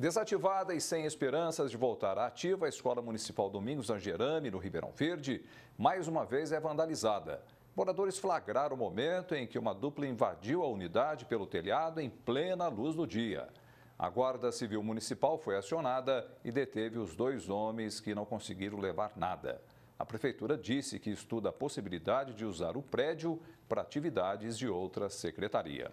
Desativada e sem esperanças de voltar à ativa, a Escola Municipal Domingos Angerame, no Ribeirão Verde, mais uma vez é vandalizada. Moradores flagraram o momento em que uma dupla invadiu a unidade pelo telhado em plena luz do dia. A Guarda Civil Municipal foi acionada e deteve os dois homens que não conseguiram levar nada. A prefeitura disse que estuda a possibilidade de usar o prédio para atividades de outra secretaria.